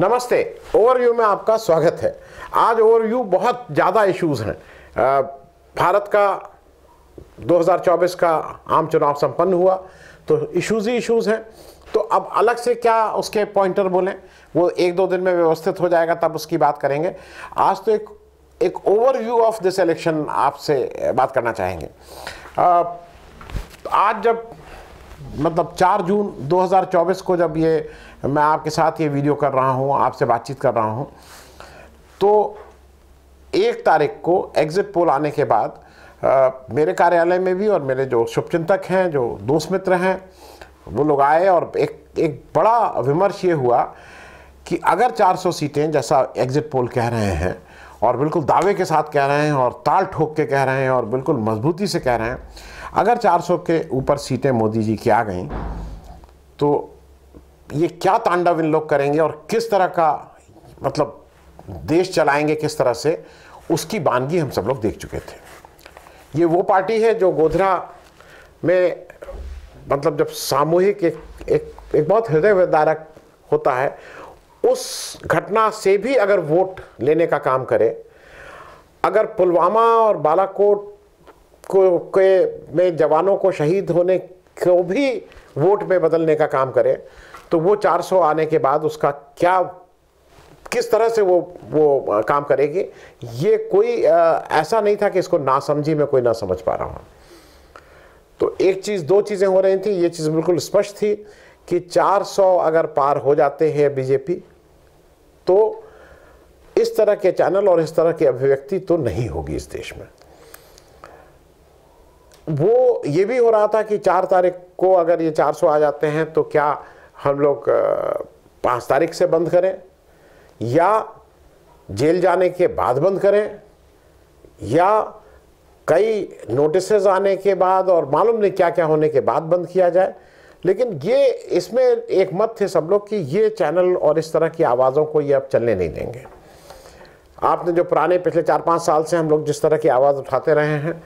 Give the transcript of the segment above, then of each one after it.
नमस्ते ओवरव्यू में आपका स्वागत है आज ओवरव्यू बहुत ज़्यादा इश्यूज हैं भारत का 2024 का आम चुनाव संपन्न हुआ तो इश्यूज ही इश्यूज हैं तो अब अलग से क्या उसके पॉइंटर बोलें वो एक दो दिन में व्यवस्थित हो जाएगा तब उसकी बात करेंगे आज तो एक एक ओवरव्यू ऑफ दिस इलेक्शन आपसे बात करना चाहेंगे आज जब मतलब 4 जून 2024 को जब ये मैं आपके साथ ये वीडियो कर रहा हूँ आपसे बातचीत कर रहा हूँ तो एक तारीख को एग्ज़िट पोल आने के बाद आ, मेरे कार्यालय में भी और मेरे जो शुभचिंतक हैं जो दोस्त मित्र हैं वो लोग आए और एक एक बड़ा विमर्श ये हुआ कि अगर 400 सीटें जैसा एग्ज़िट पोल कह रहे हैं और बिल्कुल दावे के साथ कह रहे हैं और ताल ठोक के कह रहे हैं और बिल्कुल मजबूती से कह रहे हैं अगर 400 के ऊपर सीटें मोदी जी की आ गई तो ये क्या तांडव इन लोग करेंगे और किस तरह का मतलब देश चलाएंगे किस तरह से उसकी बानगी हम सब लोग देख चुके थे ये वो पार्टी है जो गोधरा में मतलब जब सामूहिक एक एक, एक बहुत हृदय विदारक होता है उस घटना से भी अगर वोट लेने का काम करे अगर पुलवामा और बालाकोट को के में जवानों को शहीद होने को भी वोट में बदलने का काम करें तो वो 400 आने के बाद उसका क्या किस तरह से वो वो काम करेगी ये कोई आ, ऐसा नहीं था कि इसको ना समझी मैं कोई ना समझ पा रहा हूँ तो एक चीज़ दो चीज़ें हो रही थी ये चीज़ बिल्कुल स्पष्ट थी कि 400 अगर पार हो जाते हैं बीजेपी तो इस तरह के चैनल और इस तरह की अभिव्यक्ति तो नहीं होगी इस देश में वो ये भी हो रहा था कि चार तारीख को अगर ये 400 आ जाते हैं तो क्या हम लोग पाँच तारीख से बंद करें या जेल जाने के बाद बंद करें या कई नोटिस आने के बाद और मालूम नहीं क्या क्या होने के बाद बंद किया जाए लेकिन ये इसमें एक मत थे सब लोग कि ये चैनल और इस तरह की आवाज़ों को ये अब चलने नहीं देंगे आपने जो पुराने पिछले चार पाँच साल से हम लोग जिस तरह की आवाज़ उठाते रहे हैं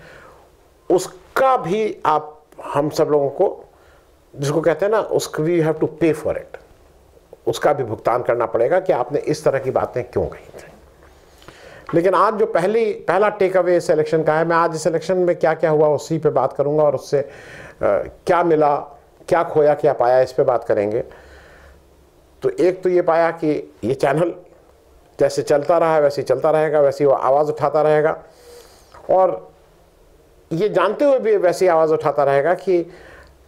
उसका भी आप हम सब लोगों को जिसको कहते हैं ना उसको we have to pay for it उसका भी भुगतान करना पड़ेगा कि आपने इस तरह की बातें क्यों कही थी लेकिन आज जो पहली पहला टेक अवे इस इलेक्शन का है मैं आज इस इलेक्शन में क्या क्या हुआ उसी पे बात करूंगा और उससे आ, क्या मिला क्या खोया क्या पाया इस पे बात करेंगे तो एक तो ये पाया कि ये चैनल जैसे चलता रहा वैसे ही चलता रहेगा वैसे वो आवाज़ उठाता रहेगा और ये जानते हुए भी वैसी आवाज़ उठाता रहेगा कि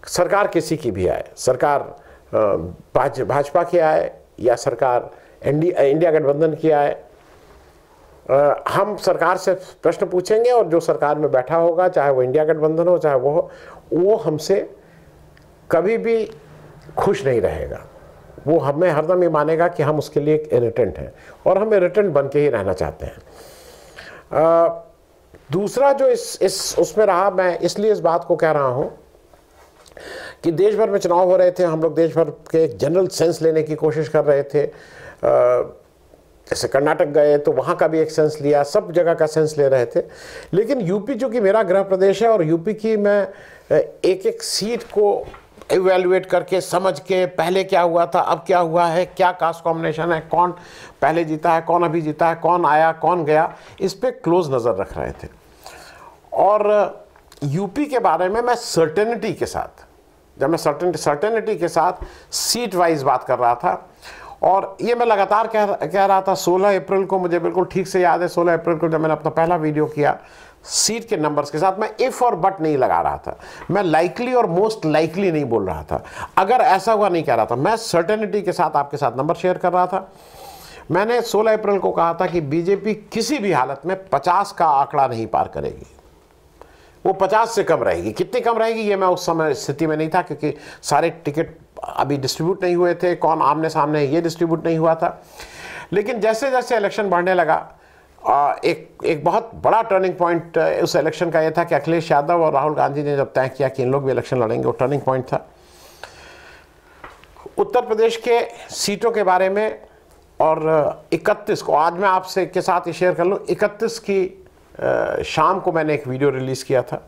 सरकार किसी की भी आए सरकार भाजपा की आए या सरकार इंडिया गठबंधन की आए हम सरकार से प्रश्न पूछेंगे और जो सरकार में बैठा होगा चाहे वो इंडिया गठबंधन हो चाहे वो हो वो हमसे कभी भी खुश नहीं रहेगा वो हमें हरदम ये मानेगा कि हम उसके लिए एक इरिटेंट हैं और हम इरिटेंट बन के ही रहना चाहते हैं आ, दूसरा जो इस इस उसमें रहा मैं इसलिए इस बात को कह रहा हूँ कि देश भर में चुनाव हो रहे थे हम लोग देश भर के एक जनरल सेंस लेने की कोशिश कर रहे थे जैसे कर्नाटक गए तो वहाँ का भी एक सेंस लिया सब जगह का सेंस ले रहे थे लेकिन यूपी जो कि मेरा गृह प्रदेश है और यूपी की मैं एक एक सीट को इवेल्युएट करके समझ के पहले क्या हुआ था अब क्या हुआ है क्या कास्ट कॉम्बिनेशन है कौन पहले जीता है कौन अभी जीता है कौन आया कौन गया इस पर क्लोज़ नज़र रख रहे थे और यूपी के बारे में मैं सर्टेनिटी के साथ जब मैं सर्टेन सर्टेनिटी के साथ सीट वाइज बात कर रहा था और ये मैं लगातार कह कह रहा था 16 अप्रैल को मुझे बिल्कुल ठीक से याद है 16 अप्रैल को जब मैंने अपना पहला वीडियो किया सीट के नंबर्स के साथ मैं इफ़ और बट नहीं लगा रहा था मैं लाइकली और मोस्ट लाइकली नहीं बोल रहा था अगर ऐसा हुआ नहीं कह रहा था मैं सर्टेनिटी के साथ आपके साथ नंबर शेयर कर रहा था मैंने 16 अप्रैल को कहा था कि बीजेपी किसी भी हालत में 50 का आंकड़ा नहीं पार करेगी वो पचास से कम रहेगी कितनी कम रहेगी ये मैं उस समय स्थिति में नहीं था क्योंकि सारे टिकट अभी डिस्ट्रीब्यूट नहीं हुए थे कौन आमने सामने ये डिस्ट्रीब्यूट नहीं हुआ था लेकिन जैसे जैसे इलेक्शन बढ़ने लगा एक एक बहुत बड़ा टर्निंग पॉइंट उस इलेक्शन का ये था कि अखिलेश यादव और राहुल गांधी ने जब तय किया कि इन लोग भी इलेक्शन लड़ेंगे वो टर्निंग पॉइंट था उत्तर प्रदेश के सीटों के बारे में और 31 को आज मैं आपसे के साथ ही शेयर कर लूँ 31 की शाम को मैंने एक वीडियो रिलीज़ किया था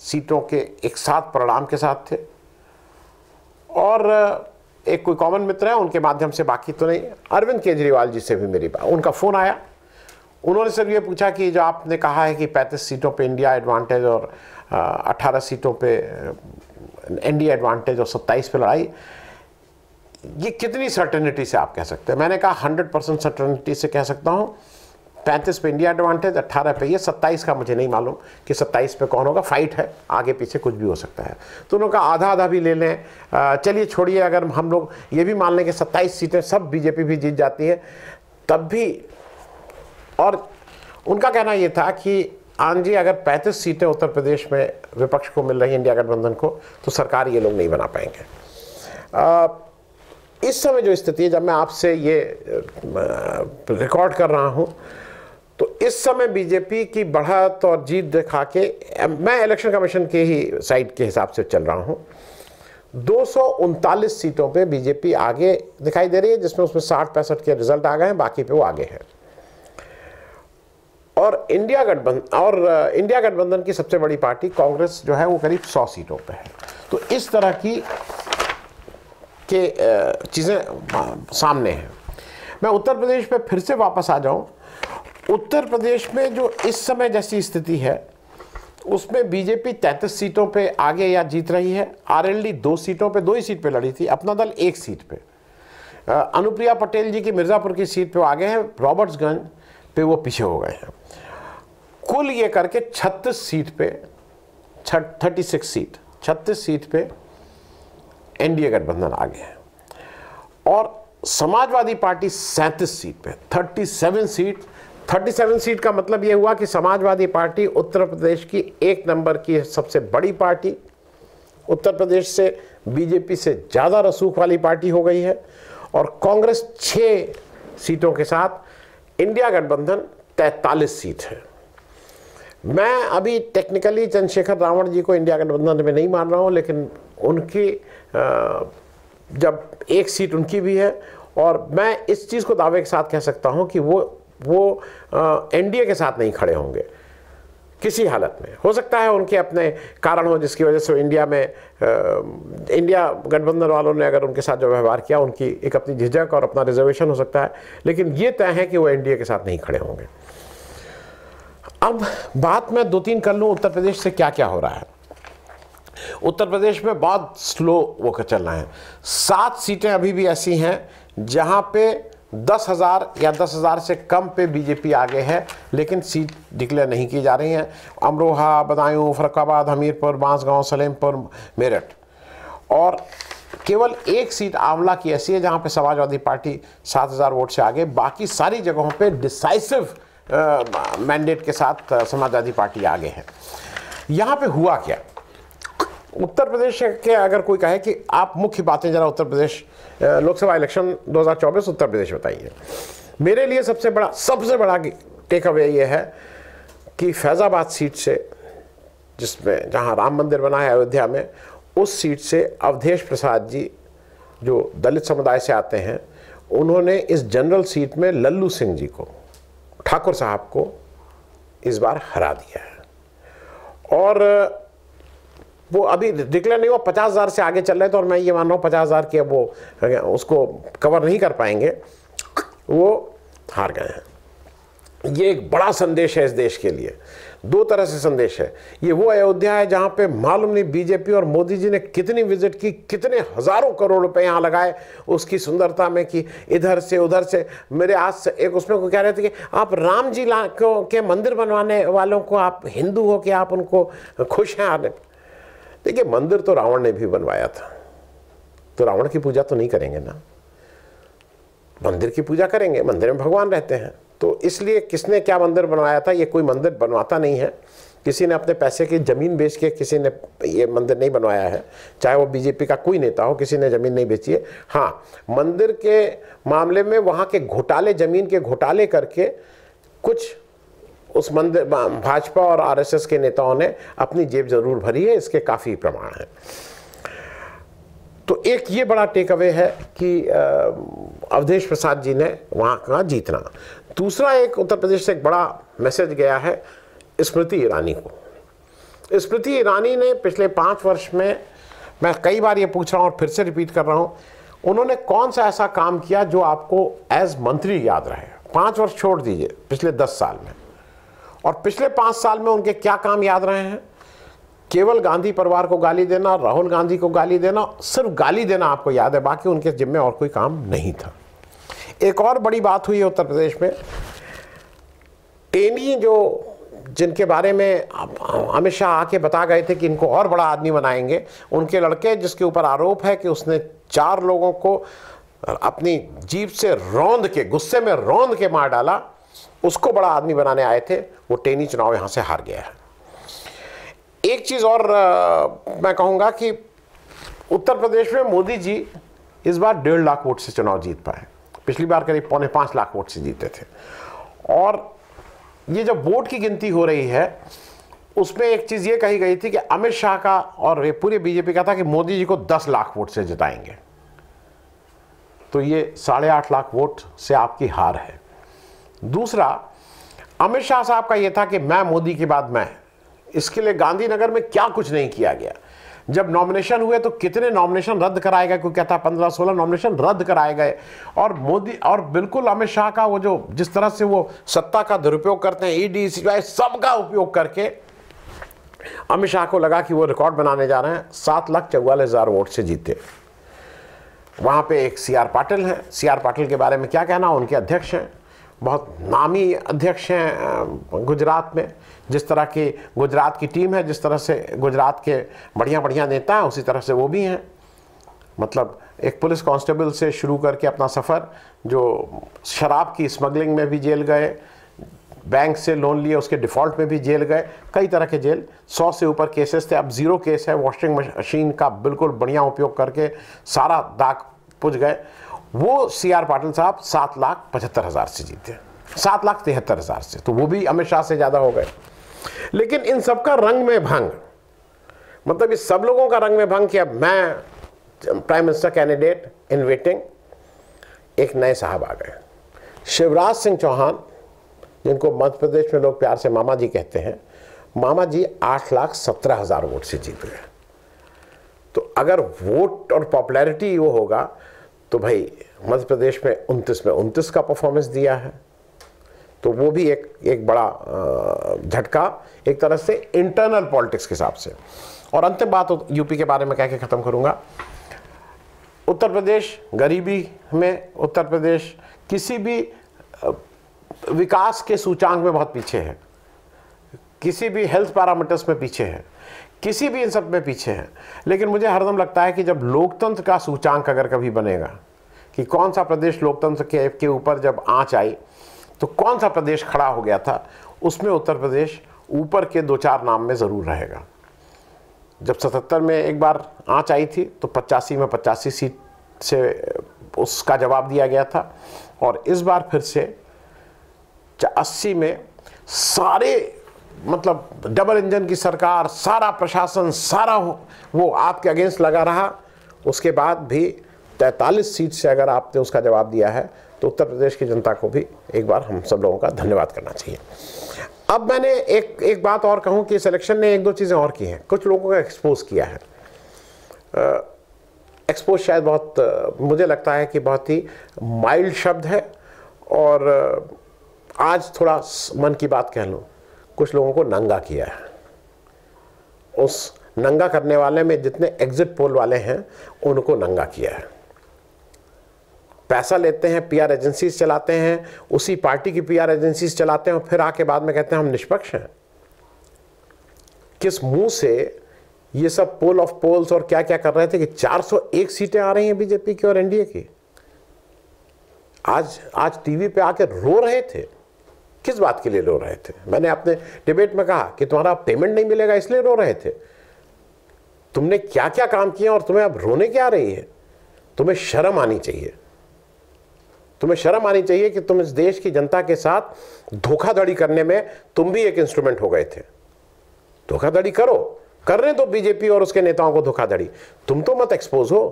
सीटों के एक साथ परिणाम के साथ थे और एक कोई कॉमन मित्र है उनके माध्यम से बाकी तो नहीं अरविंद केजरीवाल जी से भी मेरी बात उनका फ़ोन आया उन्होंने सर ये पूछा कि जो आपने कहा है कि 35 सीटों पे इंडिया एडवांटेज और 18 सीटों पे इंडिया एडवांटेज और 27 पे लड़ाई ये कितनी सर्टेनिटी से आप कह सकते हैं मैंने कहा 100 परसेंट सर्टेनिटी से कह सकता हूँ पैंतीस पे इंडिया एडवांटेज अट्ठारह पे ये सत्ताईस का मुझे नहीं मालूम कि सत्ताईस पे कौन होगा फाइट है आगे पीछे कुछ भी हो सकता है तो उन्होंने आधा आधा भी ले लें चलिए छोड़िए अगर हम लोग ये भी मान लें कि सत्ताईस सीटें सब बीजेपी भी जीत जाती है तब भी और उनका कहना ये था कि आन जी अगर पैंतीस सीटें उत्तर प्रदेश में विपक्ष को मिल रही इंडिया गठबंधन को तो सरकार ये लोग नहीं बना पाएंगे इस समय जो स्थिति है जब मैं आपसे ये रिकॉर्ड कर रहा हूँ तो इस समय बीजेपी की बढ़त और जीत दिखा के मैं इलेक्शन कमीशन के ही साइड के हिसाब से चल रहा हूँ दो सीटों पे बीजेपी आगे दिखाई दे रही है जिसमें उसमें साठ पैंसठ के रिजल्ट आ गए हैं बाकी पे वो आगे हैं और इंडिया गठबंधन और इंडिया uh, गठबंधन की सबसे बड़ी पार्टी कांग्रेस जो है वो करीब सौ सीटों पे है तो इस तरह की के uh, चीज़ें uh, सामने हैं मैं उत्तर प्रदेश पे फिर से वापस आ जाऊं उत्तर प्रदेश में जो इस समय जैसी स्थिति है उसमें बीजेपी तैंतीस सीटों पे आगे या जीत रही है आरएलडी दो सीटों पे दो ही सीट पे लड़ी थी अपना दल एक सीट पे अनुप्रिया पटेल जी की मिर्ज़ापुर की सीट पे आगे हैं रॉबर्ट्सगंज पे वो पीछे हो गए हैं कुल ये करके 36 सीट पे थर्टी सिक्स सीट 36 सीट पे एनडीए गठबंधन आगे है और समाजवादी पार्टी सैंतीस सीट पे सेवन सीट 37 सीट का मतलब यह हुआ कि समाजवादी पार्टी उत्तर प्रदेश की एक नंबर की सबसे बड़ी पार्टी उत्तर प्रदेश से बीजेपी से ज़्यादा रसूख वाली पार्टी हो गई है और कांग्रेस छः सीटों के साथ इंडिया गठबंधन तैतालीस सीट है मैं अभी टेक्निकली चंद्रशेखर रावण जी को इंडिया गठबंधन में नहीं मान रहा हूँ लेकिन उनकी जब एक सीट उनकी भी है और मैं इस चीज़ को दावे के साथ कह सकता हूँ कि वो वो एनडीए के साथ नहीं खड़े होंगे किसी हालत में हो सकता है उनके अपने कारण हो जिसकी वजह से इंडिया में आ, इंडिया गठबंधन वालों ने अगर उनके साथ जो व्यवहार किया उनकी एक अपनी झिझक और अपना रिजर्वेशन हो सकता है लेकिन ये तय है कि वो एनडीए के साथ नहीं खड़े होंगे अब बात मैं दो तीन कर लूँ उत्तर प्रदेश से क्या क्या हो रहा है उत्तर प्रदेश में बहुत स्लो वो चल रहा है सात सीटें अभी भी ऐसी हैं जहाँ पे दस हज़ार या दस हज़ार से कम पे बीजेपी आगे है लेकिन सीट डिक्लेयर नहीं की जा रही है अमरोहा बदायूं फरकाबाद हमीरपुर बांसगांव सलेमपुर मेरठ और केवल एक सीट आंवला की ऐसी है जहां पे समाजवादी पार्टी सात हज़ार वोट से आगे बाकी सारी जगहों पे डिसाइसिव मैंडेट के साथ समाजवादी पार्टी आगे है यहाँ पर हुआ क्या उत्तर प्रदेश के अगर कोई कहे कि आप मुख्य बातें जरा उत्तर प्रदेश लोकसभा इलेक्शन 2024 उत्तर प्रदेश बताइए मेरे लिए सबसे बड़ा सबसे बड़ा टेक अवे ये है कि फैज़ाबाद सीट से जिसमें जहाँ राम मंदिर बना है अयोध्या में उस सीट से अवधेश प्रसाद जी जो दलित समुदाय से आते हैं उन्होंने इस जनरल सीट में लल्लू सिंह जी को ठाकुर साहब को इस बार हरा दिया है और वो अभी डिक्लेयर नहीं हुआ पचास हज़ार से आगे चल रहे थे और मैं ये मान रहा हूँ पचास हज़ार की अब वो उसको कवर नहीं कर पाएंगे वो हार गए हैं ये एक बड़ा संदेश है इस देश के लिए दो तरह से संदेश है ये वो अयोध्या है जहाँ पे मालूम नहीं बीजेपी और मोदी जी ने कितनी विजिट की कितने हज़ारों करोड़ रुपए यहाँ लगाए उसकी सुंदरता में कि इधर से उधर से मेरे आज से एक उसमें को कह रहे थे कि आप राम जी ला के मंदिर बनवाने वालों को आप हिंदू हो कि आप उनको खुश हैं आने देखिए मंदिर तो रावण ने भी बनवाया था तो रावण की पूजा तो नहीं करेंगे ना मंदिर की पूजा करेंगे मंदिर में भगवान रहते हैं तो इसलिए किसने क्या मंदिर बनवाया था ये कोई मंदिर बनवाता नहीं है किसी ने अपने पैसे की ज़मीन बेच के किसी ने ये मंदिर नहीं बनवाया है चाहे वो बीजेपी का कोई नेता हो किसी ने ज़मीन नहीं बेची है हाँ मंदिर के मामले में वहाँ के घोटाले ज़मीन के घोटाले करके कुछ उस मंदिर भाजपा और आरएसएस के नेताओं ने अपनी जेब जरूर भरी है इसके काफ़ी प्रमाण हैं तो एक ये बड़ा टेक अवे है कि अवधेश प्रसाद जी ने वहाँ का जीतना दूसरा एक उत्तर प्रदेश से एक बड़ा मैसेज गया है स्मृति ईरानी को स्मृति ईरानी ने पिछले पाँच वर्ष में मैं कई बार ये पूछ रहा हूँ और फिर से रिपीट कर रहा हूँ उन्होंने कौन सा ऐसा काम किया जो आपको एज मंत्री याद रहे पाँच वर्ष छोड़ दीजिए पिछले दस साल में और पिछले पांच साल में उनके क्या काम याद रहे हैं केवल गांधी परिवार को गाली देना राहुल गांधी को गाली देना सिर्फ गाली देना आपको याद है बाकी उनके जिम्मे और कोई काम नहीं था एक और बड़ी बात हुई है उत्तर प्रदेश में टेनी जो जिनके बारे में अमित शाह आके बता गए थे कि इनको और बड़ा आदमी बनाएंगे उनके लड़के जिसके ऊपर आरोप है कि उसने चार लोगों को अपनी जीप से रौंद के गुस्से में रौंद के मार डाला उसको बड़ा आदमी बनाने आए थे वो टेनी चुनाव यहाँ से हार गया है एक चीज़ और आ, मैं कहूँगा कि उत्तर प्रदेश में मोदी जी इस बार डेढ़ लाख वोट से चुनाव जीत पाए पिछली बार करीब पौने पाँच लाख वोट से जीते थे और ये जब वोट की गिनती हो रही है उसमें एक चीज़ ये कही गई थी कि अमित शाह का और पूरे बीजेपी का था कि मोदी जी को दस लाख वोट से जिताएंगे तो ये साढ़े आठ लाख वोट से आपकी हार है दूसरा अमित शाह साहब का यह था कि मैं मोदी के बाद मैं इसके लिए गांधीनगर में क्या कुछ नहीं किया गया जब नॉमिनेशन हुए तो कितने नॉमिनेशन रद्द कराए गए कोई कहता पंद्रह सोलह नॉमिनेशन रद्द कराए गए और मोदी और बिल्कुल अमित शाह का वो जो जिस तरह से वो सत्ता का दुरुपयोग करते हैं ईडी e सब सबका उपयोग करके अमित शाह को लगा कि वो रिकॉर्ड बनाने जा रहे हैं सात लाख चौवालीस हज़ार वोट से जीते वहाँ पे एक सी आर पाटिल हैं सी आर पाटिल के बारे में क्या कहना उनके अध्यक्ष हैं बहुत नामी अध्यक्ष हैं गुजरात में जिस तरह की गुजरात की टीम है जिस तरह से गुजरात के बढ़िया बढ़िया नेता हैं उसी तरह से वो भी हैं मतलब एक पुलिस कांस्टेबल से शुरू करके अपना सफ़र जो शराब की स्मगलिंग में भी जेल गए बैंक से लोन लिए उसके डिफ़ॉल्ट में भी जेल गए कई तरह के जेल सौ से ऊपर केसेस थे अब ज़ीरो केस है वॉशिंग मशीन का बिल्कुल बढ़िया उपयोग करके सारा दाग पुज गए वो सी आर पाटिल साहब सात लाख पचहत्तर हज़ार से जीते सात लाख तिहत्तर हज़ार से तो वो भी अमित शाह से ज़्यादा हो गए लेकिन इन सबका रंग में भंग मतलब इस सब लोगों का रंग में भंग कि अब मैं prime minister candidate in waiting एक नए साहब आ गए शिवराज सिंह चौहान जिनको मध्य प्रदेश में लोग प्यार से मामा जी कहते हैं मामा जी आठ लाख सत्रह हज़ार वोट से जीत गए तो अगर वोट और पॉपुलैरिटी वो होगा तो भाई मध्य प्रदेश में उनतीस में उनतीस का परफॉर्मेंस दिया है तो वो भी एक एक बड़ा झटका एक तरह से इंटरनल पॉलिटिक्स के हिसाब से और अंतिम बात यूपी के बारे में कह के ख़त्म करूँगा उत्तर प्रदेश गरीबी में उत्तर प्रदेश किसी भी विकास के सूचांक में बहुत पीछे है किसी भी हेल्थ पैरामीटर्स में पीछे है किसी भी इन सब में पीछे हैं लेकिन मुझे हरदम लगता है कि जब लोकतंत्र का सूचांक अगर कभी बनेगा कि कौन सा प्रदेश लोकतंत्र के के ऊपर जब आँच आई तो कौन सा प्रदेश खड़ा हो गया था उसमें उत्तर प्रदेश ऊपर के दो चार नाम में ज़रूर रहेगा जब सतहत्तर में एक बार आँच आई थी तो पचासी में पचासी सीट से उसका जवाब दिया गया था और इस बार फिर से अस्सी में सारे मतलब डबल इंजन की सरकार सारा प्रशासन सारा वो आपके अगेंस्ट लगा रहा उसके बाद भी तैतालीस सीट से अगर आपने उसका जवाब दिया है तो उत्तर प्रदेश की जनता को भी एक बार हम सब लोगों का धन्यवाद करना चाहिए अब मैंने एक एक बात और कहूँ कि सिलेक्शन ने एक दो चीज़ें और की हैं कुछ लोगों का एक्सपोज किया है एक्सपोज शायद बहुत मुझे लगता है कि बहुत ही माइल्ड शब्द है और आज थोड़ा मन की बात कह लूँ कुछ लोगों को नंगा किया है उस नंगा करने वाले में जितने एग्जिट पोल वाले हैं उनको नंगा किया है पैसा लेते हैं पीआर एजेंसीज चलाते हैं उसी पार्टी की पीआर एजेंसीज चलाते हैं और फिर आके बाद में कहते हैं हम निष्पक्ष हैं किस मुंह से ये सब पोल ऑफ पोल्स और क्या क्या कर रहे थे कि 401 सीटें आ रही हैं बीजेपी की और एनडीए की आज आज टीवी पे आके रो रहे थे किस बात के लिए रो रहे थे मैंने अपने डिबेट में कहा कि तुम्हारा पेमेंट नहीं मिलेगा इसलिए रो रहे थे तुमने क्या क्या काम किया और तुम्हें अब रोने क्या रही है तुम्हें शर्म आनी चाहिए तुम्हें शर्म आनी चाहिए कि तुम इस देश की जनता के साथ धोखाधड़ी करने में तुम भी एक इंस्ट्रूमेंट हो गए थे धोखाधड़ी करो कर रहे तो बीजेपी और उसके नेताओं को धोखाधड़ी तुम तो मत एक्सपोज हो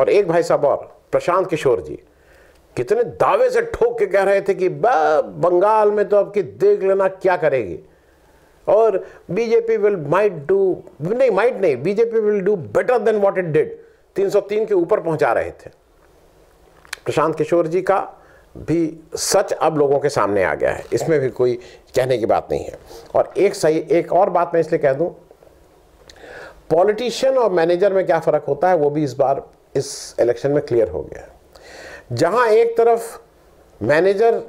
और एक भाई साहब और प्रशांत किशोर जी कितने दावे से ठोक के कह रहे थे कि बंगाल में तो आपकी देख लेना क्या करेगी और बीजेपी विल माइट डू नहीं माइट नहीं BJP will do better than what it did 303 के ऊपर पहुंचा रहे थे प्रशांत किशोर जी का भी सच अब लोगों के सामने आ गया है इसमें भी कोई कहने की बात नहीं है और एक सही एक और बात मैं इसलिए कह दूं पॉलिटिशियन और मैनेजर में क्या फ़र्क होता है वो भी इस बार इस इलेक्शन में क्लियर हो गया है जहां एक तरफ मैनेजर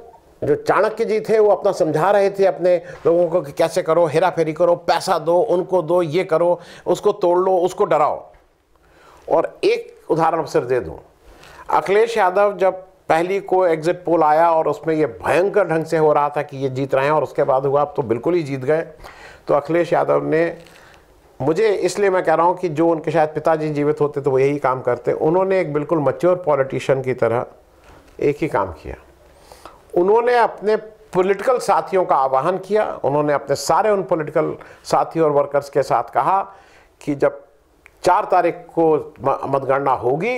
जो चाणक्य जी थे वो अपना समझा रहे थे अपने लोगों को कि कैसे करो हेरा फेरी करो पैसा दो उनको दो ये करो उसको तोड़ लो उसको डराओ और एक उदाहरण अवसर दे दूँ अखिलेश यादव जब पहली को एग्जिट पोल आया और उसमें ये भयंकर ढंग से हो रहा था कि ये जीत रहे हैं और उसके बाद हुआ अब तो बिल्कुल ही जीत गए तो अखिलेश यादव ने मुझे इसलिए मैं कह रहा हूँ कि जो उनके शायद पिताजी जीवित होते तो वो यही काम करते उन्होंने एक बिल्कुल मच्योर पॉलिटिशियन की तरह एक ही काम किया उन्होंने अपने पॉलिटिकल साथियों का आह्वान किया उन्होंने अपने सारे उन पॉलिटिकल साथियों और वर्कर्स के साथ कहा कि जब चार तारीख को मतगणना होगी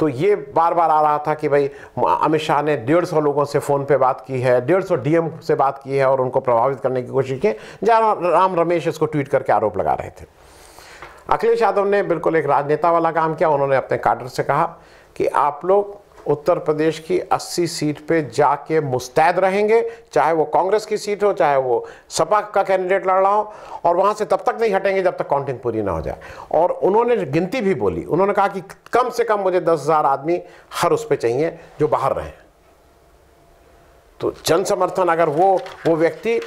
तो ये बार बार आ रहा था कि भाई अमित शाह ने डेढ़ सौ लोगों से फ़ोन पे बात की है डेढ़ सौ डीएम से बात की है और उनको प्रभावित करने की कोशिश की जहाँ राम रमेश इसको ट्वीट करके आरोप लगा रहे थे अखिलेश यादव ने बिल्कुल एक राजनेता वाला काम किया उन्होंने अपने कार्डर से कहा कि आप लोग उत्तर प्रदेश की 80 सीट पे जाके मुस्तैद रहेंगे चाहे वो कांग्रेस की सीट हो चाहे वो सपा का कैंडिडेट लड़ रहा हो और वहाँ से तब तक नहीं हटेंगे जब तक काउंटिंग पूरी ना हो जाए और उन्होंने गिनती भी बोली उन्होंने कहा कि कम से कम मुझे दस हज़ार आदमी हर उस पर चाहिए जो बाहर रहें तो जन समर्थन अगर वो वो व्यक्ति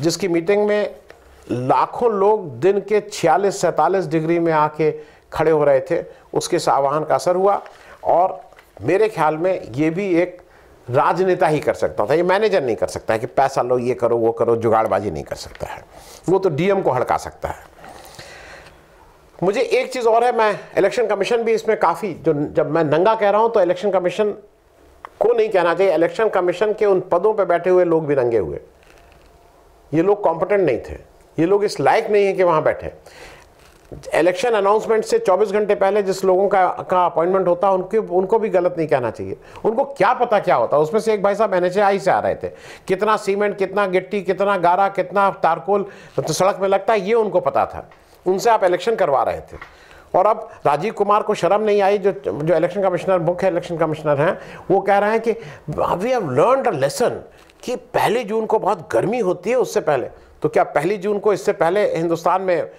जिसकी मीटिंग में लाखों लोग दिन के छियालीस सैंतालीस डिग्री में आके खड़े हो रहे थे उसके आह्वान का असर हुआ और मेरे ख्याल में ये भी एक राजनेता ही कर सकता था ये मैनेजर नहीं कर सकता है कि पैसा लो ये करो वो करो जुगाड़बाजी नहीं कर सकता है वो तो डीएम को हड़का सकता है मुझे एक चीज़ और है मैं इलेक्शन कमीशन भी इसमें काफ़ी जो जब मैं नंगा कह रहा हूँ तो इलेक्शन कमीशन को नहीं कहना चाहिए इलेक्शन कमीशन के उन पदों पर बैठे हुए लोग भी नंगे हुए ये लोग कॉम्पिटेंट नहीं थे ये लोग इस लायक नहीं है कि वहाँ बैठे इलेक्शन अनाउंसमेंट से 24 घंटे पहले जिस लोगों का का अपॉइंटमेंट होता है उनके उनको भी गलत नहीं कहना चाहिए उनको क्या पता क्या होता है उसमें से एक भाई साहब एन से आ रहे थे कितना सीमेंट कितना गिट्टी कितना गारा कितना तारकोल तो सड़क में लगता है ये उनको पता था उनसे आप इलेक्शन करवा रहे थे और अब राजीव कुमार को शर्म नहीं आई जो जो इलेक्शन कमिश्नर मुख्य इलेक्शन कमिश्नर हैं वो कह रहे हैं कि we have learn a lesson कि पहली जून को बहुत गर्मी होती है उससे पहले तो क्या पहली जून को इससे पहले हिंदुस्तान में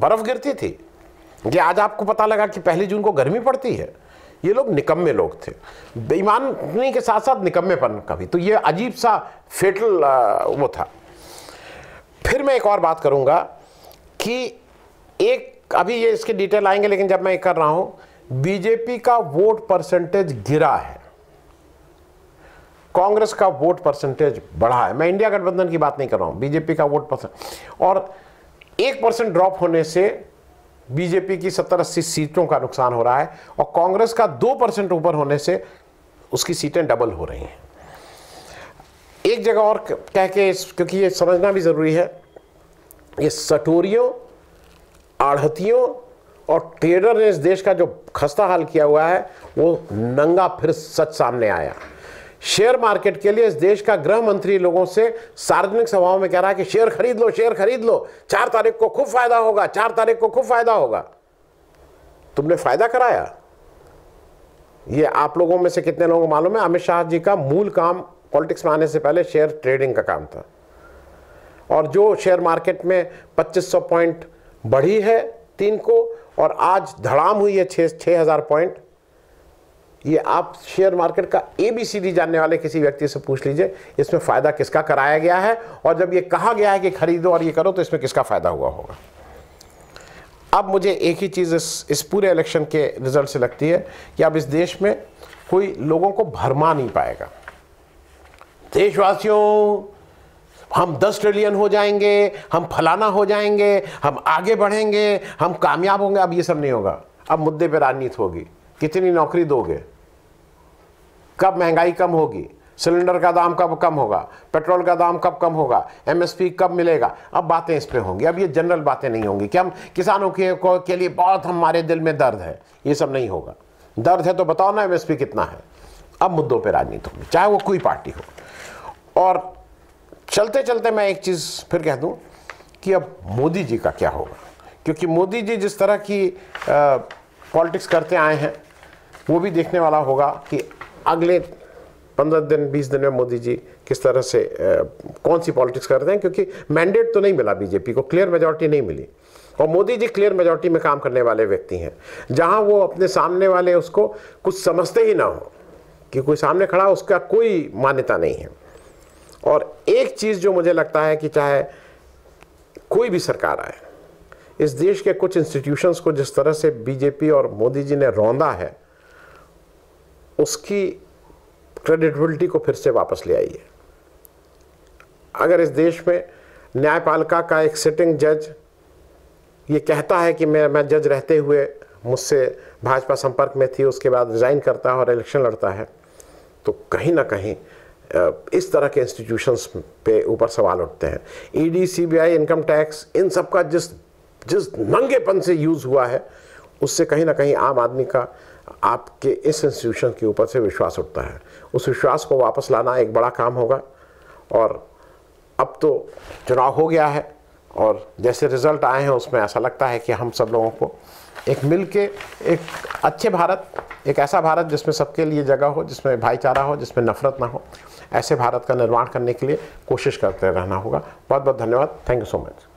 बर्फ़ गिरती थी ये आज आपको पता लगा कि पहली जून को गर्मी पड़ती है ये लोग निकम्मे लोग थे बेईमानी के साथ साथ निकम्मेपन का भी तो ये अजीब सा फेटल वो था फिर मैं एक और बात करूँगा कि एक अभी ये इसके डिटेल आएंगे लेकिन जब मैं ये कर रहा हूँ बीजेपी का वोट परसेंटेज गिरा है कांग्रेस का वोट परसेंटेज बढ़ा है मैं इंडिया गठबंधन की बात नहीं कर रहा हूं बीजेपी का वोट परसेंट और एक परसेंट ड्रॉप होने से बीजेपी की सत्तर अस्सी सीटों का नुकसान हो रहा है और कांग्रेस का दो परसेंट ऊपर होने से उसकी सीटें डबल हो रही हैं एक जगह और कह के क्योंकि ये समझना भी ज़रूरी है ये सटोरियों आढ़तियों और ट्रेडर ने इस देश का जो खस्ता हाल किया हुआ है वो नंगा फिर सच सामने आया शेयर मार्केट के लिए इस देश का गृह मंत्री लोगों से सार्वजनिक सभाओं में कह रहा है कि शेयर खरीद लो शेयर खरीद लो चार तारीख को खूब फायदा होगा चार तारीख को खूब फायदा होगा तुमने फायदा कराया ये आप लोगों में से कितने लोगों को मालूम है अमित शाह जी का मूल काम पॉलिटिक्स में आने से पहले शेयर ट्रेडिंग का काम था और जो शेयर मार्केट में 2500 पॉइंट बढ़ी है तीन को और आज धड़ाम हुई है छः हज़ार पॉइंट ये आप शेयर मार्केट का ए बी सी डी जानने वाले किसी व्यक्ति से पूछ लीजिए इसमें फ़ायदा किसका कराया गया है और जब ये कहा गया है कि खरीदो और ये करो तो इसमें किसका फ़ायदा हुआ होगा अब मुझे एक ही चीज़ इस इस पूरे इलेक्शन के रिजल्ट से लगती है कि अब इस देश में कोई लोगों को भरमा नहीं पाएगा देशवासियों हम दस ट्रिलियन हो जाएंगे हम फलाना हो जाएंगे हम आगे बढ़ेंगे हम कामयाब होंगे अब ये सब नहीं होगा अब मुद्दे पर राजनीति होगी कितनी नौकरी दोगे कब महंगाई कम होगी सिलेंडर का दाम कब कम होगा पेट्रोल का दाम कब कम होगा एमएसपी कब मिलेगा अब बातें इस पर होंगी अब ये जनरल बातें नहीं होंगी कि हम किसानों के के लिए बहुत हमारे दिल में दर्द है ये सब नहीं होगा दर्द है तो बताओ ना एमएसपी कितना है अब मुद्दों पर राजनीति होगी चाहे वो कोई पार्टी हो और चलते चलते मैं एक चीज़ फिर कह दूँ कि अब मोदी जी का क्या होगा क्योंकि मोदी जी जिस तरह की पॉलिटिक्स करते आए हैं वो भी देखने वाला होगा कि अगले पंद्रह दिन बीस दिन में मोदी जी किस तरह से आ, कौन सी पॉलिटिक्स करते हैं क्योंकि मैंडेट तो नहीं मिला बीजेपी को क्लियर मेजोरिटी नहीं मिली और मोदी जी क्लियर मेजोरिटी में काम करने वाले व्यक्ति हैं जहां वो अपने सामने वाले उसको कुछ समझते ही ना हो कि कोई सामने खड़ा उसका कोई मान्यता नहीं है और एक चीज़ जो मुझे लगता है कि चाहे कोई भी सरकार आए इस देश के कुछ इंस्टीट्यूशंस को जिस तरह से बीजेपी और मोदी जी ने रौंदा है उसकी क्रेडिबिलिटी को फिर से वापस ले आइए अगर इस देश में न्यायपालिका का एक सिटिंग जज ये कहता है कि मैं मैं जज रहते हुए मुझसे भाजपा संपर्क में थी उसके बाद रिज़ाइन करता है और इलेक्शन लड़ता है तो कहीं ना कहीं इस तरह के इंस्टीट्यूशंस पे ऊपर सवाल उठते हैं ईडी सीबीआई इनकम टैक्स इन सब का जिस जिस नंगेपन से यूज़ हुआ है उससे कहीं ना कहीं आम आदमी का आपके इस इंस्टीट्यूशन के ऊपर से विश्वास उठता है उस विश्वास को वापस लाना एक बड़ा काम होगा और अब तो चुनाव हो गया है और जैसे रिज़ल्ट आए हैं उसमें ऐसा लगता है कि हम सब लोगों को एक मिल के एक अच्छे भारत एक ऐसा भारत जिसमें सबके लिए जगह हो जिसमें भाईचारा हो जिसमें नफरत ना हो ऐसे भारत का निर्माण करने के लिए कोशिश करते रहना होगा बहुत बहुत धन्यवाद थैंक यू सो मच